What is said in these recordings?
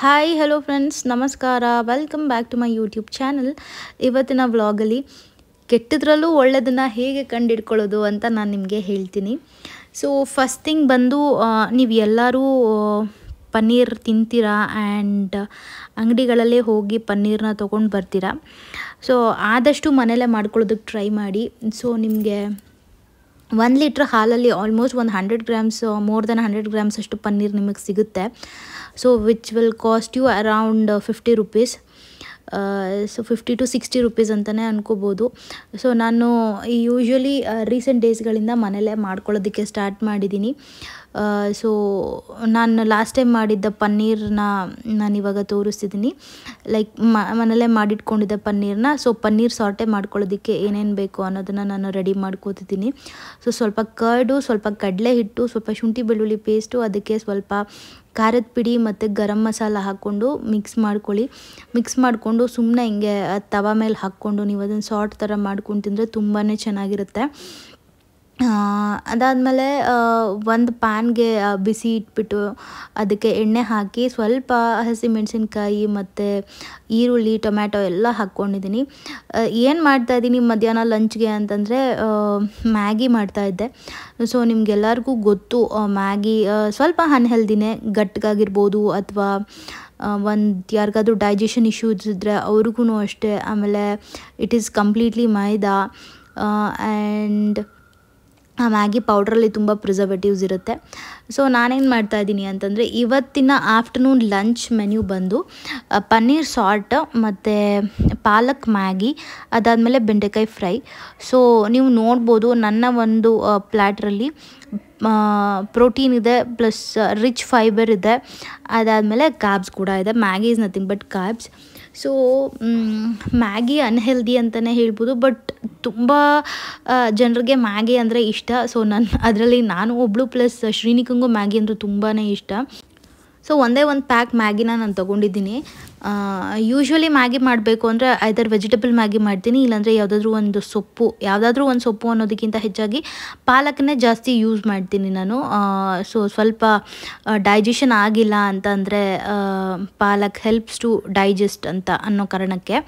Hi hello friends ನಮಸ್ಕಾರ welcome back to my YouTube channel ಇವತ್ತಿನ ವ್ಲಾಗಲ್ಲಿ ಕೆಟ್ಟದ್ರಲ್ಲೂ ಒಳ್ಳೆಯದನ್ನು ಹೇಗೆ ಕಂಡಿಡ್ಕೊಳ್ಳೋದು ಅಂತ ನಾನು ನಿಮಗೆ ಹೇಳ್ತೀನಿ ಸೊ ಫಸ್ಟ್ ಥಿಂಗ್ ಬಂದು ನೀವು ಎಲ್ಲರೂ ಪನ್ನೀರ್ ತಿಂತೀರಾ ಆ್ಯಂಡ್ ಅಂಗಡಿಗಳಲ್ಲೇ ಹೋಗಿ ಪನ್ನೀರನ್ನ ತೊಗೊಂಡು ಬರ್ತೀರಾ ಸೊ ಆದಷ್ಟು ಮನೆಯಲ್ಲೇ ಮಾಡ್ಕೊಳ್ಳೋದಕ್ಕೆ ಟ್ರೈ ಮಾಡಿ ಸೊ ನಿಮಗೆ ಒಂದು ಲೀಟ್ರ್ ಹಾಲಲ್ಲಿ ಆಲ್ಮೋಸ್ಟ್ ಒಂದು hundred grams more than hundred grams ಅಷ್ಟು ಪನ್ನೀರ್ ನಿಮಗೆ ಸಿಗುತ್ತೆ so which will cost you around 50 uh, rupees so fifty to sixty rupees ಅಂತಲೇ ಅನ್ಕೋಬೋದು ಸೊ ನಾನು ಯೂಶ್ವಲಿ ರೀಸೆಂಟ್ ಡೇಸ್ಗಳಿಂದ ಮನೇಲೆ ಮಾಡ್ಕೊಳ್ಳೋದಕ್ಕೆ ಸ್ಟಾರ್ಟ್ ಮಾಡಿದ್ದೀನಿ ಸೊ uh, ನಾನು ಲಾಸ್ಟ್ ಟೈಮ್ ಮಾಡಿದ್ದ ಪನ್ನೀರನ್ನ ನಾನಿವಾಗ ತೋರಿಸ್ತಿದ್ದೀನಿ ಲೈಕ್ ಮನೇಲೆ ಮಾಡಿಟ್ಕೊಂಡಿದ್ದ ಪನ್ನೀರನ್ನ ಸೊ ಪನ್ನೀರ್ ಸಾರ್ಟೆ ಮಾಡ್ಕೊಳ್ಳೋದಕ್ಕೆ ಏನೇನು ಬೇಕು ಅನ್ನೋದನ್ನು ನಾನು ರೆಡಿ ಮಾಡ್ಕೋತಿದ್ದೀನಿ ಸೊ ಸ್ವಲ್ಪ ಕರ್ಡು ಸ್ವಲ್ಪ ಕಡಲೆ ಹಿಟ್ಟು ಸ್ವಲ್ಪ ಶುಂಠಿ ಬೆಳ್ಳುಳ್ಳಿ ಪೇಸ್ಟು ಅದಕ್ಕೆ ಸ್ವಲ್ಪ ಖಾರದ ಪಿಡಿ ಮತ್ತು ಗರಂ ಮಸಾಲ ಹಾಕ್ಕೊಂಡು ಮಿಕ್ಸ್ ಮಾಡ್ಕೊಳ್ಳಿ ಮಿಕ್ಸ್ ಮಾಡಿಕೊಂಡು ಸುಮ್ಮನೆ ಹಿಂಗೆ ತವ ಮೇಲೆ ಹಾಕ್ಕೊಂಡು ನೀವು ಅದನ್ನು ಸಾಲ್ಟ್ ಥರ ಮಾಡ್ಕೊಂಡು ತಿಂದರೆ ತುಂಬಾ ಚೆನ್ನಾಗಿರುತ್ತೆ ಅದಾದಮೇಲೆ ಒಂದು ಪ್ಯಾನ್ಗೆ ಬಿಸಿ ಇಟ್ಬಿಟ್ಟು ಅದಕ್ಕೆ ಎಣ್ಣೆ ಹಾಕಿ ಸ್ವಲ್ಪ ಹಸಿಮೆಣಸಿನ್ಕಾಯಿ ಮತ್ತು ಈರುಳ್ಳಿ ಟೊಮ್ಯಾಟೊ ಎಲ್ಲ ಹಾಕ್ಕೊಂಡಿದ್ದೀನಿ ಏನು ಮಾಡ್ತಾಯಿದ್ದೀನಿ ಮಧ್ಯಾಹ್ನ ಲಂಚ್ಗೆ ಅಂತಂದರೆ ಮ್ಯಾಗಿ ಮಾಡ್ತಾಯಿದ್ದೆ ಸೊ ನಿಮಗೆಲ್ಲರಿಗೂ ಗೊತ್ತು ಮ್ಯಾಗಿ ಸ್ವಲ್ಪ ಅನ್ಹೆಲ್ದಿನೇ ಗಟ್ಟಿಗಾಗಿರ್ಬೋದು ಅಥವಾ ಒಂದು ಯಾರಿಗಾದ್ರೂ ಡೈಜೆಷನ್ ಇಶ್ಯೂಸ್ ಇದ್ದರೆ ಅವ್ರಿಗೂ ಅಷ್ಟೇ ಆಮೇಲೆ it is completely maida and ಆ ಮ್ಯಾಗಿ ಪೌಡ್ರಲ್ಲಿ ತುಂಬ ಪ್ರಿಸರ್ವೇಟಿವ್ಸ್ ಇರುತ್ತೆ ಸೊ ನಾನೇನು ಮಾಡ್ತಾಯಿದ್ದೀನಿ ಅಂತಂದರೆ ಇವತ್ತಿನ ಆಫ್ಟರ್ನೂನ್ ಲಂಚ್ ಮೆನ್ಯೂ ಬಂದು ಪನ್ನೀರ್ ಸಾಲ್ಟ್ ಮತ್ತು ಪಾಲಕ್ ಮ್ಯಾಗಿ ಅದಾದಮೇಲೆ ಬೆಂಡೆಕಾಯಿ ಫ್ರೈ ಸೊ ನೀವು ನೋಡ್ಬೋದು ನನ್ನ ಒಂದು ಪ್ಲ್ಯಾಟ್ರಲ್ಲಿ ಪ್ರೋಟೀನ್ ಇದೆ ಪ್ಲಸ್ ರಿಚ್ ಫೈಬರ್ ಇದೆ ಅದಾದಮೇಲೆ ಕ್ಯಾಬ್ಸ್ ಕೂಡ ಇದೆ Maggi is nothing but carbs so Maggi unhealthy ಅಂತಲೇ ಹೇಳ್ಬೋದು ಬಟ್ ತುಂಬ ಜನರಿಗೆ ಮ್ಯಾಗಿ ಅಂದರೆ ಇಷ್ಟ ಸೊ ನನ್ನ ಅದರಲ್ಲಿ ನಾನು ಒಬ್ಳು ಪ್ಲಸ್ ಶ್ರೀನಿಕಂಗೂ ಮ್ಯಾಗಿ ಅಂದರೆ ತುಂಬಾ ಇಷ್ಟ ಸೊ ಒಂದೇ ಒಂದು ಪ್ಯಾಕ್ ಮ್ಯಾಗಿನ ನಾನು ತೊಗೊಂಡಿದ್ದೀನಿ ಯೂಶ್ವಲಿ ಮ್ಯಾಗಿ ಮಾಡಬೇಕು ಅಂದರೆ ಐದರ್ ವೆಜಿಟೇಬಲ್ ಮ್ಯಾಗಿ ಮಾಡ್ತೀನಿ ಇಲ್ಲಾಂದರೆ ಯಾವುದಾದ್ರೂ ಒಂದು ಸೊಪ್ಪು ಯಾವುದಾದ್ರೂ ಒಂದು ಸೊಪ್ಪು ಅನ್ನೋದಕ್ಕಿಂತ ಹೆಚ್ಚಾಗಿ ಪಾಲಕನ್ನೇ ಜಾಸ್ತಿ ಯೂಸ್ ಮಾಡ್ತೀನಿ ನಾನು ಸೊ ಸ್ವಲ್ಪ ಡೈಜೆಷನ್ ಆಗಿಲ್ಲ ಅಂತ ಅಂದರೆ ಪಾಲಕ್ ಹೆಲ್ಪ್ಸ್ ಟು ಡೈಜೆಸ್ಟ್ ಅಂತ ಅನ್ನೋ ಕಾರಣಕ್ಕೆ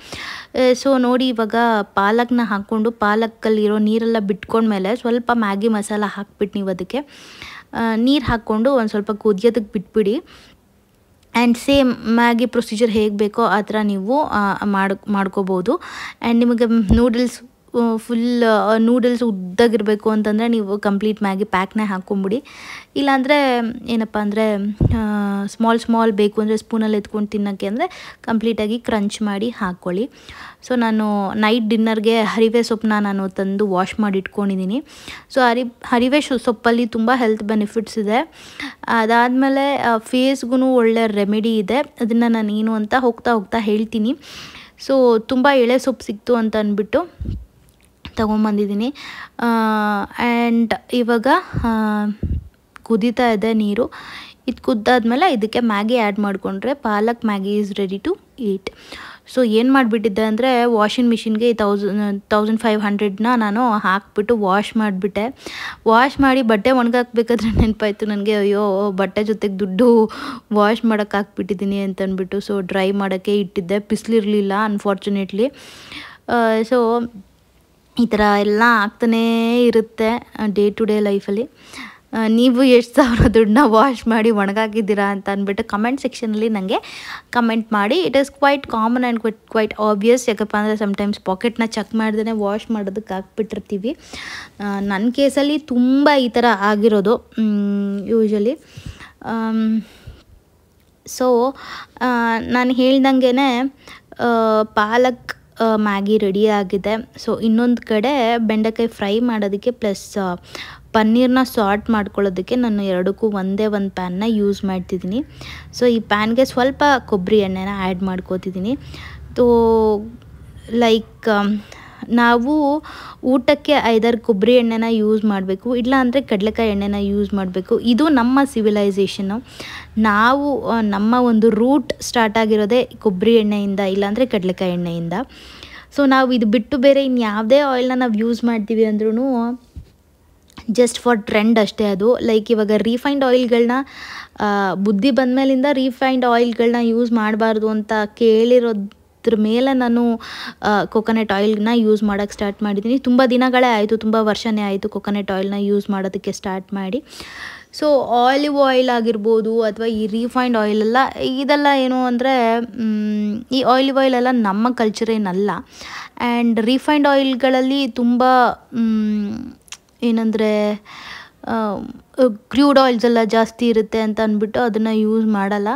ಸೊ ನೋಡಿ ಇವಾಗ ಪಾಲಕ್ನ ಹಾಕ್ಕೊಂಡು ಪಾಲಕ್ಕಲ್ಲಿರೋ ನೀರೆಲ್ಲ ಬಿಟ್ಕೊಂಡ್ಮೇಲೆ ಸ್ವಲ್ಪ ಮ್ಯಾಗಿ ಮಸಾಲ ಹಾಕ್ಬಿಟ್ಟು ನೀವು ಅದಕ್ಕೆ ನೀರು ಹಾಕ್ಕೊಂಡು ಒಂದು ಸ್ವಲ್ಪ ಕುದಿಯೋದಕ್ಕೆ ಬಿಟ್ಬಿಡಿ ಆ್ಯಂಡ್ ಸೇಮ್ ಮ್ಯಾಗಿ ಪ್ರೊಸೀಜರ್ ಹೇಗೆ ಬೇಕೋ ಆ ಥರ ನೀವು ಮಾಡಿ ಮಾಡ್ಕೋಬೋದು ಆ್ಯಂಡ್ ನಿಮಗೆ ನೂಡಲ್ಸ್ ಫುಲ್ ನೂಡಲ್ಸ್ ಉದ್ದಾಗಿರಬೇಕು ಅಂತಂದರೆ ನೀವು ಕಂಪ್ಲೀಟ್ ಮ್ಯಾಗಿ ಪ್ಯಾಕ್ನೇ ಹಾಕ್ಕೊಂಬಿಡಿ ಇಲ್ಲಾಂದರೆ ಏನಪ್ಪ ಅಂದರೆ ಸ್ಮಾಲ್ ಸ್ಮಾಲ್ ಬೇಕು ಅಂದರೆ ಸ್ಪೂನಲ್ಲಿ ಎತ್ಕೊಂಡು ತಿನ್ನೋಕ್ಕೆ ಅಂದರೆ ಕಂಪ್ಲೀಟಾಗಿ ಕ್ರಂಚ್ ಮಾಡಿ ಹಾಕ್ಕೊಳ್ಳಿ ಸೊ ನಾನು ನೈಟ್ ಡಿನ್ನರ್ಗೆ ಹರಿವೆ ಸೊಪ್ಪನ್ನ ನಾನು ತಂದು ವಾಶ್ ಮಾಡಿ ಇಟ್ಕೊಂಡಿದ್ದೀನಿ ಸೊ ಹರಿ ಹರಿವೆ ಸೊಪ್ಪಲ್ಲಿ ತುಂಬ ಹೆಲ್ತ್ ಬೆನಿಫಿಟ್ಸ್ ಇದೆ ಅದಾದಮೇಲೆ ಫೇಸ್ಗೂ ಒಳ್ಳೆ ರೆಮಿಡಿ ಇದೆ ಅದನ್ನು ನಾನು ಏನು ಅಂತ ಹೋಗ್ತಾ ಹೋಗ್ತಾ ಹೇಳ್ತೀನಿ ಸೊ ತುಂಬ ಎಳೆ ಸೊಪ್ಪು ಸಿಕ್ತು ಅಂತ ಅಂದ್ಬಿಟ್ಟು ತೊಗೊಂಬಂದಿದ್ದೀನಿ ಆ್ಯಂಡ್ ಇವಾಗ ಕುದೀತಾ ಇದೆ ನೀರು ಇದು ಕುದ್ದಾದ್ಮೇಲೆ ಇದಕ್ಕೆ ಮ್ಯಾಗಿ ಆ್ಯಡ್ ಮಾಡಿಕೊಂಡ್ರೆ palak Maggi is ready to eat so ಏನು ಮಾಡಿಬಿಟ್ಟಿದ್ದೆ ಅಂದರೆ ವಾಷಿಂಗ್ ಮಿಷಿನ್ಗೆ ತೌಸಂಡ್ ತೌಸಂಡ್ ಫೈವ್ ನಾನು ಹಾಕಿಬಿಟ್ಟು ವಾಶ್ ಮಾಡಿಬಿಟ್ಟೆ ವಾಶ್ ಮಾಡಿ ಬಟ್ಟೆ ಒಣಗಾಕ್ಬೇಕಾದ್ರೆ ನೆನಪಾಯಿತು ನನಗೆ ಅಯ್ಯೋ ಬಟ್ಟೆ ಜೊತೆಗೆ ದುಡ್ಡು ವಾಶ್ ಮಾಡೋಕ್ಕೆ ಹಾಕ್ಬಿಟ್ಟಿದ್ದೀನಿ ಅಂತಂದ್ಬಿಟ್ಟು ಸೊ ಡ್ರೈ ಮಾಡೋಕ್ಕೆ ಇಟ್ಟಿದ್ದೆ ಬಿಸಿಲಿರಲಿಲ್ಲ ಅನ್ಫಾರ್ಚುನೇಟ್ಲಿ ಸೊ ಈ ಥರ ಎಲ್ಲ ಆಗ್ತಾನೇ ಇರುತ್ತೆ ಡೇ ಟು ಡೇ ಲೈಫಲ್ಲಿ ನೀವು ಎಷ್ಟು ಸಾವಿರ ದುಡ್ಡನ್ನ ವಾಶ್ ಮಾಡಿ ಒಣಗಾಕಿದ್ದೀರಾ ಅಂತ ಅಂದ್ಬಿಟ್ಟು ಕಮೆಂಟ್ ಸೆಕ್ಷನಲ್ಲಿ ನನಗೆ ಕಮೆಂಟ್ ಮಾಡಿ it is quite common and quite quite obvious ಯಾಕಪ್ಪ ಅಂದರೆ ಸಮ್ಟೈಮ್ಸ್ ಪಾಕೆಟ್ನ ಚೆಕ್ ಮಾಡ್ದೇ ವಾಶ್ ಮಾಡೋದಕ್ಕೆ ಹಾಕ್ಬಿಟ್ಟಿರ್ತೀವಿ ನನ್ನ ಕೇಸಲ್ಲಿ ತುಂಬ ಈ ಥರ ಆಗಿರೋದು ಯೂಶ್ವಲಿ ಸೊ ನಾನು ಹೇಳ್ದಂಗೆ ಪಾಲಕ್ ಮ್ಯಾಗಿ ರೆಡಿ ಆಗಿದೆ ಸೊ ಇನ್ನೊಂದು ಕಡೆ ಬೆಂಡೆಕಾಯಿ ಫ್ರೈ ಮಾಡೋದಕ್ಕೆ ಪ್ಲಸ್ ಪನ್ನೀರ್ನ ಸಾಲ್ಟ್ ಮಾಡ್ಕೊಳ್ಳೋದಕ್ಕೆ ನಾನು ಎರಡಕ್ಕೂ ಒಂದೇ ಒಂದು ಪ್ಯಾನ್ನ ಯೂಸ್ ಮಾಡ್ತಿದ್ದೀನಿ ಸೊ ಈ ಪ್ಯಾನ್ಗೆ ಸ್ವಲ್ಪ ಕೊಬ್ಬರಿ ಎಣ್ಣೆನ ಆ್ಯಡ್ ಮಾಡ್ಕೋತಿದ್ದೀನಿ ತೋ ಲೈಕ್ ನಾವು ಊಟಕ್ಕೆ ಐದಾರು ಕೊಬ್ಬರಿ ಎಣ್ಣೆನ ಯೂಸ್ ಮಾಡಬೇಕು ಇಲ್ಲ ಅಂದರೆ ಕಡಲೆಕಾಯಿ ಎಣ್ಣೆನ ಯೂಸ್ ಮಾಡಬೇಕು ಇದು ನಮ್ಮ ಸಿವಿಲೈಸೇಷನ್ನು ನಾವು ನಮ್ಮ ಒಂದು ರೂಟ್ ಸ್ಟಾರ್ಟ್ ಆಗಿರೋದೇ ಕೊಬ್ಬರಿ ಎಣ್ಣೆಯಿಂದ ಇಲ್ಲಾಂದರೆ ಕಡಲೆಕಾಯಿ ಎಣ್ಣೆಯಿಂದ ಸೊ ನಾವು ಇದು ಬಿಟ್ಟು ಬೇರೆ ಇನ್ಯಾವುದೇ ಆಯಿಲ್ನ ನಾವು ಯೂಸ್ ಮಾಡ್ತೀವಿ ಅಂದ್ರೂ ಜಸ್ಟ್ ಫಾರ್ ಟ್ರೆಂಡ್ ಅಷ್ಟೇ ಅದು ಲೈಕ್ ಇವಾಗ ರೀಫೈಂಡ್ ಆಯಿಲ್ಗಳನ್ನ ಬುದ್ಧಿ ಬಂದ ಮೇಲಿಂದ ರೀಫೈಂಡ್ ಆಯಿಲ್ಗಳನ್ನ ಯೂಸ್ ಮಾಡಬಾರ್ದು ಅಂತ ಕೇಳಿರೋದು ಅದ್ರ ಮೇಲೆ ನಾನು ಕೊಕೊನೆಟ್ ಆಯಿಲ್ನ ಯೂಸ್ ಮಾಡೋಕ್ಕೆ ಸ್ಟಾರ್ಟ್ ಮಾಡಿದ್ದೀನಿ ತುಂಬ ದಿನಗಳೇ ಆಯಿತು ತುಂಬ ವರ್ಷನೇ ಆಯಿತು ಕೊಕೊನೆಟ್ ಆಯಿಲ್ನ ಯೂಸ್ ಮಾಡೋದಕ್ಕೆ ಸ್ಟಾರ್ಟ್ ಮಾಡಿ ಸೊ ಆಲಿವ್ ಆಯಿಲ್ ಆಗಿರ್ಬೋದು ಅಥವಾ ಈ ರೀಫೈಂಡ್ ಆಯಿಲ್ ಎಲ್ಲ ಇದೆಲ್ಲ ಏನು ಅಂದರೆ ಈ ಆಯಿಲಿವ್ ಆಯಿಲ್ ಎಲ್ಲ ನಮ್ಮ ಕಲ್ಚರ್ ಏನಲ್ಲ ಆ್ಯಂಡ್ ರೀಫೈಂಡ್ ಆಯಿಲ್ಗಳಲ್ಲಿ ತುಂಬ ಏನಂದರೆ ಕ್ರ್ಯೂಡ್ ಆಯಿಲ್ಸ್ ಎಲ್ಲ ಜಾಸ್ತಿ ಇರುತ್ತೆ ಅಂತ ಅಂದ್ಬಿಟ್ಟು ಅದನ್ನು ಯೂಸ್ ಮಾಡಲ್ಲ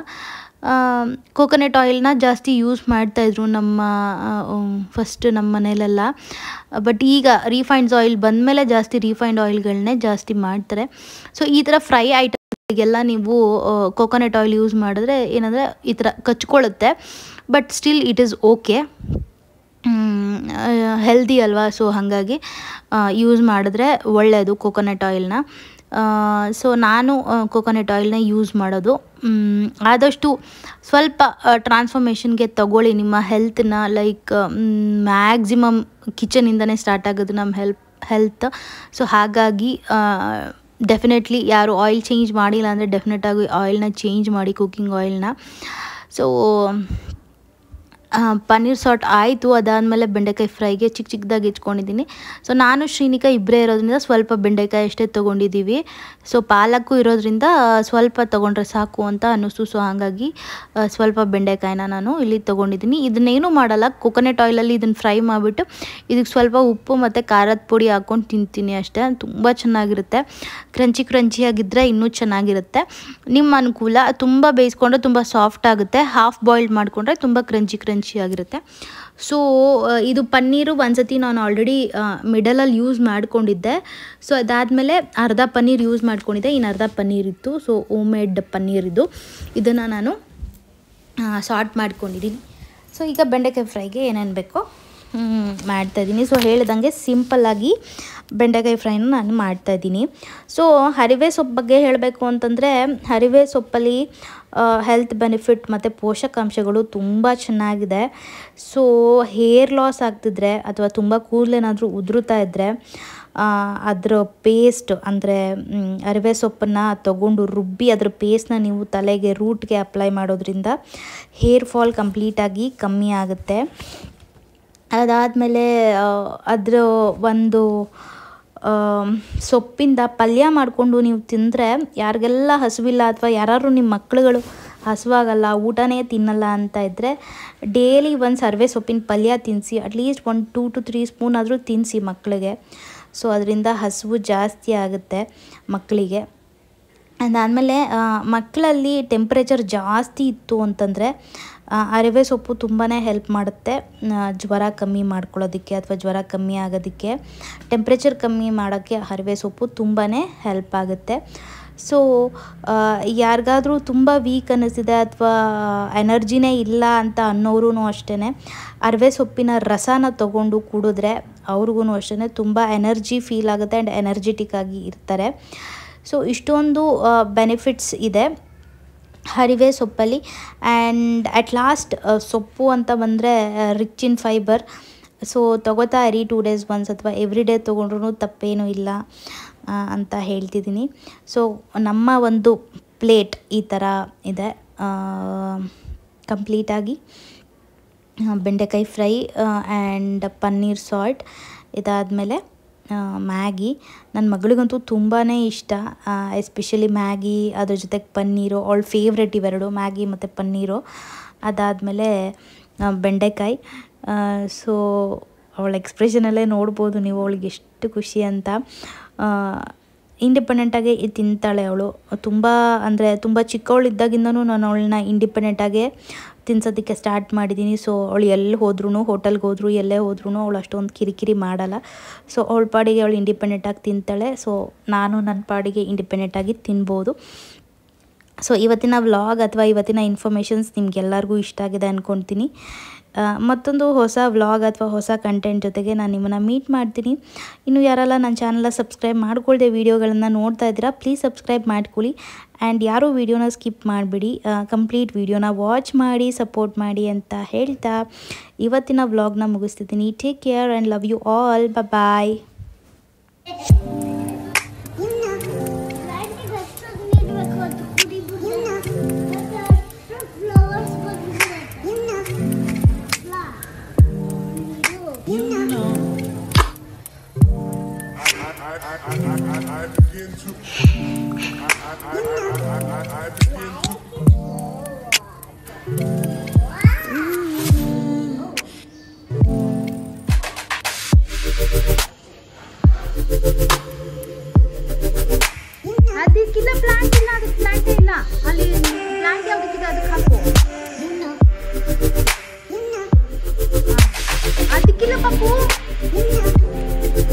ಕೋಕೋನೆಟ್ ಆಯಿಲ್ನ ಜಾಸ್ತಿ ಯೂಸ್ ಮಾಡ್ತಾಯಿದ್ರು ನಮ್ಮ ಫಸ್ಟ್ ನಮ್ಮ ಮನೆಯಲ್ಲೆಲ್ಲ ಬಟ್ ಈಗ ರೀಫೈನ್ಡ್ಸ್ ಆಯಿಲ್ ಬಂದಮೇಲೆ ಜಾಸ್ತಿ ರೀಫೈನ್ಡ್ ಆಯಿಲ್ಗಳನ್ನೇ ಜಾಸ್ತಿ ಮಾಡ್ತಾರೆ ಸೊ ಈ ಥರ ಫ್ರೈ ಐಟಮ್ಗೆಲ್ಲ ನೀವು ಕೋಕೋನಟ್ ಆಯಿಲ್ ಯೂಸ್ ಮಾಡಿದ್ರೆ ಏನಂದರೆ ಈ ಥರ ಕಚ್ಕೊಳ್ಳುತ್ತೆ but still it is okay healthy ಅಲ್ವಾ ಸೊ ಹಾಗಾಗಿ ಯೂಸ್ ಮಾಡಿದ್ರೆ ಒಳ್ಳೆಯದು ಕೋಕೋನಟ್ ಆಯಿಲ್ನ ಸೊ ನಾನು ಕೊಕೊನೆಟ್ ಆಯಿಲ್ನ ಯೂಸ್ ಮಾಡೋದು ಆದಷ್ಟು ಸ್ವಲ್ಪ ಟ್ರಾನ್ಸ್ಫಾರ್ಮೇಷನ್ಗೆ ತಗೊಳ್ಳಿ ನಿಮ್ಮ ಹೆಲ್ತನ್ನ ಲೈಕ್ ಮ್ಯಾಕ್ಸಿಮಮ್ ಕಿಚನಿಂದನೇ ಸ್ಟಾರ್ಟ್ ಆಗೋದು ನಮ್ಮ ಹೆಲ್ಪ್ ಹೆಲ್ತ್ ಸೊ ಹಾಗಾಗಿ ಡೆಫಿನೆಟ್ಲಿ ಯಾರು ಆಯಿಲ್ ಚೇಂಜ್ ಮಾಡಿಲ್ಲ ಅಂದರೆ ಡೆಫಿನೆಟ್ ಆಗಿ ಆಯಿಲ್ನ ಚೇಂಜ್ ಮಾಡಿ ಕುಕ್ಕಿಂಗ್ ಆಯಿಲ್ನ ಸೊ ಪನ್ನೀರ್ ಸಾಟ್ ಆಯಿತು ಅದಾದಮೇಲೆ ಬೆಂಡೆಕಾಯಿ ಫ್ರೈಗೆ ಚಿಕ್ಕ ಚಿಕ್ಕದಾಗಿ ಹೆಚ್ಕೊಂಡಿದ್ದೀನಿ ಸೊ ನಾನು ಶ್ರೀನಿಕಾ ಇಬ್ಬರೇ ಇರೋದ್ರಿಂದ ಸ್ವಲ್ಪ ಬೆಂಡೆಕಾಯಿ ಅಷ್ಟೇ ತೊಗೊಂಡಿದ್ದೀವಿ ಸೊ ಪಾಲಕ್ಕು ಇರೋದ್ರಿಂದ ಸ್ವಲ್ಪ ತೊಗೊಂಡ್ರೆ ಸಾಕು ಅಂತ ಅನ್ನಿಸ್ತು ಸೊ ಹಾಗಾಗಿ ಸ್ವಲ್ಪ ಬೆಂಡೆಕಾಯಿನ ನಾನು ಇಲ್ಲಿ ತೊಗೊಂಡಿದ್ದೀನಿ ಇದನ್ನೇನು ಮಾಡಲ್ಲ ಕೊಕೊನೆಟ್ ಆಯಿಲಲ್ಲಿ ಇದನ್ನು ಫ್ರೈ ಮಾಡಿಬಿಟ್ಟು ಇದಕ್ಕೆ ಸ್ವಲ್ಪ ಉಪ್ಪು ಮತ್ತು ಖಾರದ ಪುಡಿ ಹಾಕ್ಕೊಂಡು ತಿಂತೀನಿ ಅಷ್ಟೇ ತುಂಬ ಚೆನ್ನಾಗಿರುತ್ತೆ ಕ್ರಂಚಿ ಕ್ರಂಚಿಯಾಗಿದ್ದರೆ ಇನ್ನೂ ಚೆನ್ನಾಗಿರುತ್ತೆ ನಿಮ್ಮ ಅನುಕೂಲ ತುಂಬ ಬೇಯಿಸ್ಕೊಂಡ್ರೆ ತುಂಬ ಸಾಫ್ಟ್ ಆಗುತ್ತೆ ಹಾಫ್ ಬಾಯ್ಲ್ಡ್ ಮಾಡಿಕೊಂಡ್ರೆ ತುಂಬ ಕ್ರಂಚಿ ಕ್ರಂಚಿ ಕ್ರಂಚಿಯಾಗಿರುತ್ತೆ ಸೊ ಇದು ಪನ್ನೀರು ಒಂದ್ಸತಿ ನಾನು ಆಲ್ರೆಡಿ ಮಿಡಲಲ್ಲಿ ಯೂಸ್ ಮಾಡ್ಕೊಂಡಿದ್ದೆ ಸೊ ಅದಾದಮೇಲೆ ಅರ್ಧ ಪನ್ನೀರ್ ಯೂಸ್ ಮಾಡ್ಕೊಂಡಿದ್ದೆ ಇನ್ನು ಅರ್ಧ ಪನ್ನೀರ್ ಇತ್ತು ಸೊ ಮೇಡ್ ಪನ್ನೀರ್ ಇದು ಇದನ್ನು ನಾನು ಸಾರ್ಟ್ ಮಾಡ್ಕೊಂಡಿದ್ದೀನಿ ಸೊ ಈಗ ಬೆಂಡೆಕಾಯಿ ಫ್ರೈಗೆ ಏನೇನು ಬೇಕೋ ಮಾಡ್ತಾಯಿದ್ದೀನಿ ಸೊ ಹೇಳ್ದಂಗೆ ಸಿಂಪಲ್ಲಾಗಿ ಬೆಂಡೆಕಾಯಿ ಫ್ರೈನ ನಾನು ಮಾಡ್ತಾಯಿದ್ದೀನಿ ಸೊ ಹರಿವೆ ಸೊಪ್ಪು ಬಗ್ಗೆ ಹೇಳಬೇಕು ಅಂತಂದರೆ ಹರಿವೆ ಸೊಪ್ಪಲ್ಲಿ ಹೆಲ್ತ್ ಬೆನಿಫಿಟ್ ಮತ್ತು ಪೋಷಕಾಂಶಗಳು ತುಂಬ ಚೆನ್ನಾಗಿದೆ ಸೊ ಹೇರ್ ಲಾಸ್ ಆಗ್ತಿದ್ರೆ ಅಥವಾ ತುಂಬ ಕೂದಲೇನಾದರೂ ಉದುರುತ್ತಾ ಇದ್ದರೆ ಅದರ ಪೇಸ್ಟ್ ಅಂದರೆ ಅರಿವೆ ಸೊಪ್ಪನ್ನು ತಗೊಂಡು ರುಬ್ಬಿ ಅದರ ಪೇಸ್ಟ್ನ ನೀವು ತಲೆಗೆ ರೂಟ್ಗೆ ಅಪ್ಲೈ ಮಾಡೋದ್ರಿಂದ ಹೇರ್ ಫಾಲ್ ಕಂಪ್ಲೀಟಾಗಿ ಕಮ್ಮಿ ಆಗುತ್ತೆ ಅದಾದಮೇಲೆ ಅದರ ಒಂದು ಸೊಪ್ಪಿಂದ ಪಲ್ಯ ಮಾಡಿಕೊಂಡು ನೀವು ತಿಂದರೆ ಯಾರಿಗೆಲ್ಲ ಹಸುವಿಲ್ಲ ಅಥವಾ ಯಾರಾದ್ರೂ ನಿಮ್ಮ ಮಕ್ಕಳುಗಳು ಹಸುವಾಗಲ್ಲ ಊಟನೇ ತಿನ್ನಲ್ಲ ಅಂತ ಇದ್ದರೆ ಡೇಲಿ ಒಂದು ಸರ್ವೆ ಸೊಪ್ಪಿನ ಪಲ್ಯ ತಿನ್ನಿಸಿ ಅಟ್ಲೀಸ್ಟ್ ಒಂದು ಟೂ ಟು ತ್ರೀ ಸ್ಪೂನ್ ಆದರೂ ತಿನ್ನಿಸಿ ಮಕ್ಕಳಿಗೆ ಸೊ ಅದರಿಂದ ಹಸುವು ಜಾಸ್ತಿ ಆಗುತ್ತೆ ಮಕ್ಕಳಿಗೆ ಅದಾದಮೇಲೆ ಮಕ್ಕಳಲ್ಲಿ ಟೆಂಪ್ರೇಚರ್ ಜಾಸ್ತಿ ಇತ್ತು ಅಂತಂದರೆ ಅರಿವೆ ಸೊಪ್ಪು ತುಂಬಾ ಹೆಲ್ಪ್ ಮಾಡುತ್ತೆ ಜ್ವರ ಕಮ್ಮಿ ಮಾಡ್ಕೊಳ್ಳೋದಕ್ಕೆ ಅಥವಾ ಜ್ವರ ಕಮ್ಮಿ ಆಗೋದಕ್ಕೆ ಟೆಂಪ್ರೇಚರ್ ಕಮ್ಮಿ ಮಾಡೋಕ್ಕೆ ಅರಿವೆ ಸೊಪ್ಪು ತುಂಬಾ ಹೆಲ್ಪ್ ಆಗುತ್ತೆ ಸೊ ಯಾರಿಗಾದರೂ ತುಂಬ ವೀಕ್ ಅನ್ನಿಸಿದೆ ಅಥವಾ ಎನರ್ಜಿನೇ ಇಲ್ಲ ಅಂತ ಅನ್ನೋರು ಅಷ್ಟೇ ಅರಿವೆ ಸೊಪ್ಪಿನ ರಸನ ತಗೊಂಡು ಕುಡಿದ್ರೆ ಅವ್ರಿಗೂ ಅಷ್ಟೇ ತುಂಬ ಎನರ್ಜಿ ಫೀಲ್ ಆಗುತ್ತೆ ಆ್ಯಂಡ್ ಎನರ್ಜೆಟಿಕ್ ಆಗಿ ಇರ್ತಾರೆ ಸೊ ಇಷ್ಟೊಂದು ಬೆನಿಫಿಟ್ಸ್ ಇದೆ ಹರಿವೆ ಸೊಪ್ಪಲ್ಲಿ ಆ್ಯಂಡ್ ಅಟ್ ಲಾಸ್ಟ್ ಸೊಪ್ಪು ಅಂತ ಬಂದರೆ ರಿಚ್ ಇನ್ ಫೈಬರ್ ಸೊ ತೊಗೋತಾ ಇರಿ ಟೂ ಡೇಸ್ ಒನ್ಸ್ ಅಥವಾ ಎವ್ರಿ ಡೇ ತೊಗೊಂಡ್ರೂ ತಪ್ಪೇನೂ ಇಲ್ಲ ಅಂತ ಹೇಳ್ತಿದ್ದೀನಿ ಸೊ ನಮ್ಮ ಒಂದು ಪ್ಲೇಟ್ ಈ ಥರ ಇದೆ ಕಂಪ್ಲೀಟಾಗಿ ಬೆಂಡೆಕಾಯಿ ಫ್ರೈ ಆ್ಯಂಡ್ ಪನ್ನೀರ್ ಸಾಲ್ಟ್ ಇದಾದಮೇಲೆ ಮ್ಯಾಗಿ ನನ್ನ ಮಗಳಿಗಂತೂ ತುಂಬಾ ಇಷ್ಟ ಎಸ್ಪೆಷಲಿ ಮ್ಯಾಗಿ ಅದ್ರ ಜೊತೆಗೆ ಪನ್ನೀರು ಅವಳ ಫೇವ್ರೆಟ್ ಇವೆರಡು ಮ್ಯಾಗಿ ಮತ್ತು ಪನ್ನೀರು ಅದಾದಮೇಲೆ ಬೆಂಡೆಕಾಯಿ ಸೊ ಅವಳ ಎಕ್ಸ್ಪ್ರೆಷನಲ್ಲೇ ನೋಡ್ಬೋದು ನೀವು ಅವಳಿಗೆ ಎಷ್ಟು ಖುಷಿ ಅಂತ ಇಂಡಿಪೆಂಡೆಂಟಾಗೆ ತಿಂತಾಳೆ ಅವಳು ತುಂಬ ಅಂದರೆ ತುಂಬ ಚಿಕ್ಕವಳಿದ್ದಾಗಿಂದನೂ ನಾನು ಅವಳನ್ನ ಇಂಡಿಪೆಂಡೆಂಟಾಗೆ ತಿನ್ಸೋದಕ್ಕೆ ಸ್ಟಾರ್ಟ್ ಮಾಡಿದ್ದೀನಿ ಸೊ ಅವಳು ಎಲ್ಲಿ ಹೋದ್ರೂ ಹೋಟೆಲ್ಗೆ ಹೋದ್ರು ಎಲ್ಲೇ ಹೋದ್ರೂ ಅವಳು ಅಷ್ಟೊಂದು ಕಿರಿಕಿರಿ ಮಾಡಲ್ಲ ಸೊ ಅವಳ ಪಾಡಿಗೆ ಅವಳು ಇಂಡಿಪೆಂಡೆಂಟಾಗಿ ತಿಂತಾಳೆ ಸೊ ನಾನು ನನ್ನ ಪಾಡಿಗೆ ಇಂಡಿಪೆಂಡೆಂಟಾಗಿ ತಿನ್ಬೋದು ಸೊ ಇವತ್ತಿನ ವ್ಲಾಗ್ ಅಥವಾ ಇವತ್ತಿನ ಇನ್ಫಾರ್ಮೇಷನ್ಸ್ ನಿಮಗೆಲ್ಲರಿಗೂ ಇಷ್ಟ ಆಗಿದೆ ಅಂದ್ಕೊತೀನಿ ಮತ್ತೊಂದು ಹೊಸ ವ್ಲಾಗ್ ಅಥವಾ ಹೊಸ ಕಂಟೆಂಟ್ ಜೊತೆಗೆ ನಾನು ನಿಮ್ಮನ್ನು ಮೀಟ್ ಮಾಡ್ತೀನಿ ಇನ್ನು ಯಾರೆಲ್ಲ ನನ್ನ ಚಾನಲ್ನ ಸಬ್ಸ್ಕ್ರೈಬ್ ಮಾಡ್ಕೊಳ್ಳದೆ ವೀಡಿಯೋಗಳನ್ನು ನೋಡ್ತಾ ಇದ್ದೀರಾ ಪ್ಲೀಸ್ ಸಬ್ಸ್ಕ್ರೈಬ್ ಮಾಡ್ಕೊಳ್ಳಿ ಆ್ಯಂಡ್ ಯಾರೂ ವೀಡಿಯೋನ ಸ್ಕಿಪ್ ಮಾಡಿಬಿಡಿ ಕಂಪ್ಲೀಟ್ ವೀಡಿಯೋನ ವಾಚ್ ಮಾಡಿ ಸಪೋರ್ಟ್ ಮಾಡಿ ಅಂತ ಹೇಳ್ತಾ ಇವತ್ತಿನ ವ್ಲಾಗ್ನ ಮುಗಿಸ್ತಿದ್ದೀನಿ take care and love you all bye begin to. I, I, I, I, I, I begin to. ಅದಕ್ಕಿಲ್ಲ ಪ್ಲಾಂಟ್ ಇಲ್ಲ ಅದಕ್ಕೆ ಪ್ಲಾಂಟ್ ಇಲ್ಲ ಅಲ್ಲಿ ಪ್ಲಾಂಟ್ ಯಾವುದಕ್ಕಿದೆ ಅದಕ್ಕೆ ಹಾಕು ಅದಕ್ಕಿಲ್ಲ ಪಾಪು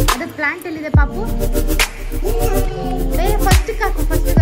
ಅದಕ್ಕೆ ಪ್ಲಾಂಟ್ ಎಲ್ಲಿದೆ ಪಾಪು Chicago,